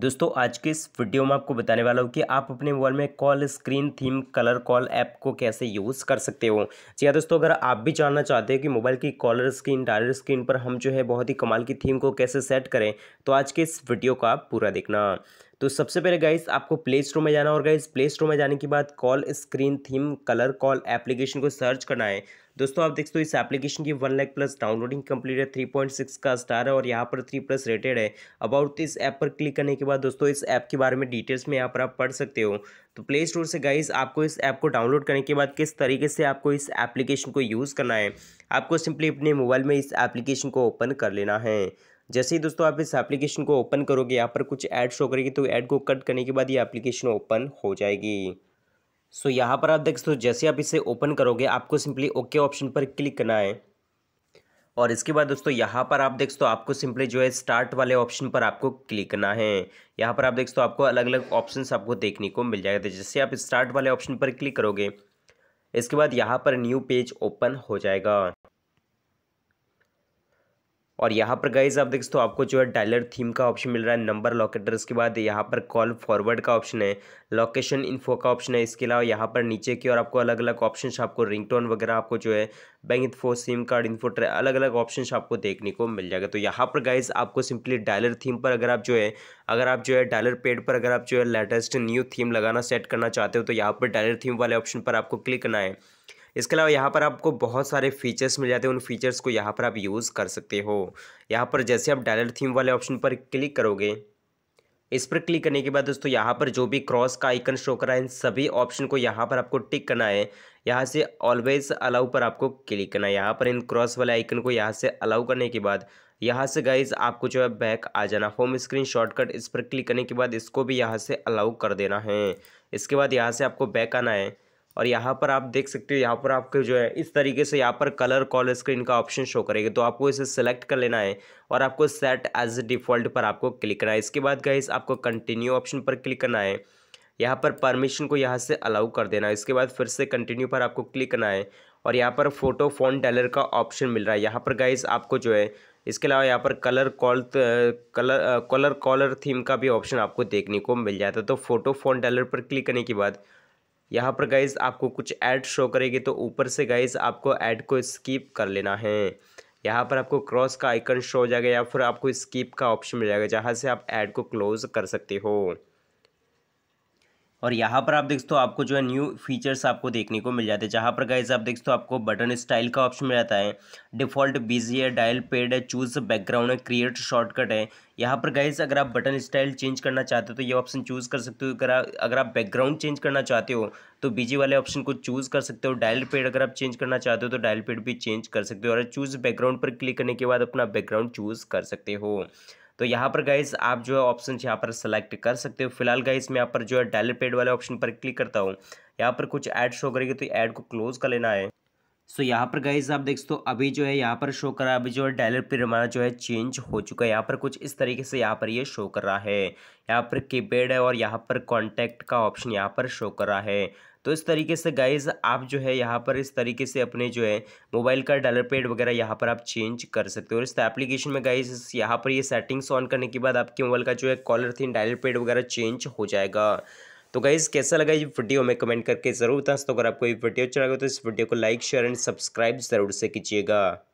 दोस्तों आज के इस वीडियो में आपको बताने वाला हूँ कि आप अपने मोबाइल में call screen theme colour call app को कैसे यूज़ कर सकते हो जी हाँ दोस्तों अगर आप भी जानना चाहते हो कि मोबाइल की कॉलर स्क्रीन डायलर स्क्रीन पर हम जो है बहुत ही कमाल की थीम को कैसे सेट करें तो आज के इस वीडियो को आप पूरा देखना तो सबसे पहले गाइस आपको प्ले स्टोर में जाना और गाइस प्ले स्टोर में जाने के बाद call screen theme colour call application को सर्च करना है दोस्तों आप देखते हो इस एप्लीकेशन की one lakh plus downloading complete है थ्री पॉइंट सिक्स का स्टार है और यहाँ पर थ्री प्लस रेटेड है अबाउट इस ऐप पर क्लिक करने के बाद दोस्तों इस ऐप के बारे में डिटेल्स में यहाँ पर आप पढ़ सकते हो तो प्ले स्टोर से गाइस आपको इस ऐप को डाउनलोड करने के बाद किस तरीके से आपको इस एप्लीकेशन को यूज़ करना है आपको सिंपली अपने मोबाइल में इस एप्लीकेशन को ओपन कर लेना है जैसे ही दोस्तों आप इस एप्लीकेशन को ओपन करोगे यहाँ पर कुछ ऐड शो करेगी तो ऐड को कट करने के बाद ये एप्लीकेशन ओपन हो जाएगी सो so, यहाँ पर आप देख सकते हो जैसे आप इसे ओपन करोगे आपको सिंपली ओके ऑप्शन पर क्लिक करना है और इसके बाद दोस्तों यहाँ पर आप देख सकते हो आपको सिंपली जो है स्टार्ट वाले ऑप्शन पर आपको क्लिक करना है यहाँ पर आप देख सकते हो आपको अलग अलग ऑप्शन आपको देखने को मिल जाएगा तो जैसे आप स्टार्ट वाले ऑप्शन पर क्लिक करोगे इसके बाद यहाँ पर न्यू पेज ओपन हो जाएगा और यहाँ पर गाइज आप देख सकते हो आपको जो है डायलर थीम का ऑप्शन मिल रहा है नंबर लॉकेटर के बाद यहाँ पर कॉल फॉरवर्ड का ऑप्शन है लोकेशन इन्फो का ऑप्शन है इसके अलावा यहाँ पर नीचे की और आपको अलग अलग ऑप्शन आपको रिंगटोन वगैरह आपको जो है bank info SIM card info अलग अलग ऑप्शन आपको देखने को मिल जाएगा तो यहाँ पर गाइज आपको सिंपली डायलर थीम पर अगर आप जो है अगर आप जो है डायलर पेड पर अगर आप जो है लेटेस्ट न्यू थीम लगाना सेट करना चाहते हो तो यहाँ पर डायलर थीम वाले ऑप्शन पर आपको क्लिक करना है इसके अलावा यहाँ पर आपको बहुत सारे फीचर्स मिल जाते हैं उन फीचर्स को यहाँ पर आप यूज़ कर सकते हो यहाँ पर जैसे आप डायलर थीम वाले ऑप्शन पर क्लिक करोगे इस पर क्लिक करने के बाद दोस्तों यहाँ पर जो भी क्रॉस का आइकन शो करा है इन सभी ऑप्शन को यहाँ पर आपको टिक करना है यहाँ से ऑलवेज अलाउ पर आपको क्लिक करना है यहाँ पर इन क्रॉस वाले आइकन को यहाँ से अलाउ करने के बाद यहाँ से गाइज आपको जो है बैक आ जाना होम स्क्रीन शॉर्टकट इस पर क्लिक करने के बाद इसको भी यहाँ से अलाउ कर देना है इसके बाद यहाँ से आपको बैक आना है और यहाँ पर आप देख सकते हो यहाँ पर आपके जो है इस तरीके से यहाँ पर कलर कॉल स्क्रीन का ऑप्शन शो करेगा तो आपको इसे सेलेक्ट कर लेना है और आपको सेट एज डिफ़ॉल्ट पर आपको क्लिक करना है इसके बाद गाइस आपको कंटिन्यू ऑप्शन पर क्लिक करना है यहाँ पर परमिशन को यहाँ से अलाउ कर देना है इसके बाद फिर से कंटिन्यू पर आपको क्लिक करना है और यहाँ पर फोटो फ़ोन डेलर का ऑप्शन मिल रहा है यहाँ पर गाइस आपको जो है इसके अलावा यहाँ पर colour call colour colour caller theme का भी ऑप्शन आपको देखने को मिल जाता है तो फोटो फोन डेलर पर क्लिक करने के बाद यहाँ पर गाइज आपको कुछ ऐड शो करेगी तो ऊपर से गाइज आपको ऐड को स्किप कर लेना है यहाँ पर आपको क्रॉस का आइकन शो हो जाएगा या फिर आपको स्किप का ऑप्शन मिल जाएगा जहाँ से आप ऐड को क्लोज कर सकते हो और यहाँ पर आप देख सकते हो आपको जो है न्यू फीचर्स आपको देखने को मिल जाते हैं जहाँ पर गाइज आप देख सकते हो आपको बटन स्टाइल का ऑप्शन मिल जाता है डिफॉल्ट बिजी है डायल पेड है चूज बैकग्राउंड है क्रिएट शॉर्टकट है यहाँ पर गाइज अगर आप बटन स्टाइल चेंज करना चाहते हो तो ये ऑप्शन चूज़ कर सकते हो अगर अगर आप बैकग्राउंड चेंज करना चाहते हो तो बीजी वाले ऑप्शन को चूज़ कर सकते हो डायल पेड अगर आप चेंज करना चाहते हो तो डायल पेड भी चेंज कर सकते हो और चूज़ बैकग्राउंड पर क्लिक करने के बाद अपना बैकग्राउंड चूज़ कर सकते हो तो यहाँ पर गाइज आप जो है ऑप्शन यहाँ पर सेलेक्ट कर सकते हो फिलहाल गाइज मैं यहाँ पर जो है डायल पेड वाले ऑप्शन पर क्लिक करता हूँ यहाँ पर कुछ ऐड शो करेगी तो ऐड को क्लोज कर लेना है सो so, यहाँ पर गाइज आप देख सकते हो अभी जो है यहाँ पर शो कर रहा है अभी जो है डायलर पेड हमारा जो है चेंज हो चुका है यहाँ पर कुछ इस तरीके से यहाँ पर ये यह शो कर रहा है यहाँ पर कीपैड है और यहाँ पर कॉन्टैक्ट का ऑप्शन यहाँ पर शो कर रहा है तो इस तरीके से गाइज आप जो है यहाँ पर इस तरीके से अपने जो है मोबाइल का डलर पेड वगैरह यहाँ पर आप चेंज कर सकते हो और इस एप्लीकेशन में गाइज यहाँ पर ये सेटिंग्स ऑन करने के बाद आपके मोबाइल का जो है कॉलर थीन डायलर पेड वगैरह चेंज हो जाएगा तो गाइज़ कैसा लगा ये वीडियो में कमेंट करके ज़रूर बता सकते हो अगर आपको ये वीडियो अच्छा लगा तो इस वीडियो को लाइक शेयर एंड सब्सक्राइब ज़रूर से कीजिएगा